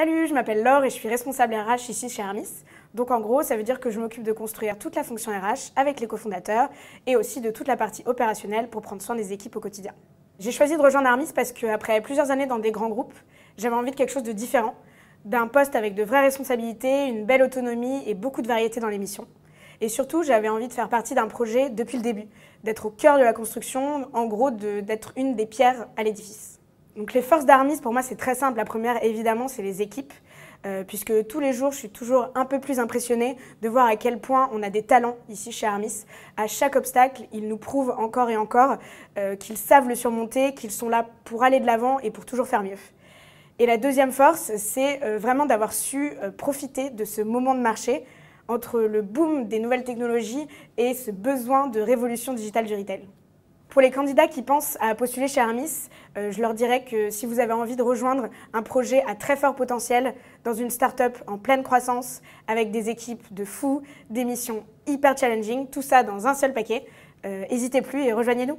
Salut, je m'appelle Laure et je suis responsable RH ici chez Armis. Donc en gros, ça veut dire que je m'occupe de construire toute la fonction RH avec les cofondateurs et aussi de toute la partie opérationnelle pour prendre soin des équipes au quotidien. J'ai choisi de rejoindre Armis parce qu'après plusieurs années dans des grands groupes, j'avais envie de quelque chose de différent, d'un poste avec de vraies responsabilités, une belle autonomie et beaucoup de variété dans les missions. Et surtout, j'avais envie de faire partie d'un projet depuis le début, d'être au cœur de la construction, en gros d'être une des pierres à l'édifice. Donc les forces d'Armis, pour moi, c'est très simple. La première, évidemment, c'est les équipes. Euh, puisque tous les jours, je suis toujours un peu plus impressionnée de voir à quel point on a des talents ici chez Armis. À chaque obstacle, ils nous prouvent encore et encore euh, qu'ils savent le surmonter, qu'ils sont là pour aller de l'avant et pour toujours faire mieux. Et la deuxième force, c'est euh, vraiment d'avoir su profiter de ce moment de marché entre le boom des nouvelles technologies et ce besoin de révolution digitale du retail. Pour les candidats qui pensent à postuler chez Armis, euh, je leur dirais que si vous avez envie de rejoindre un projet à très fort potentiel dans une start-up en pleine croissance, avec des équipes de fous, des missions hyper challenging, tout ça dans un seul paquet, n'hésitez euh, plus et rejoignez-nous.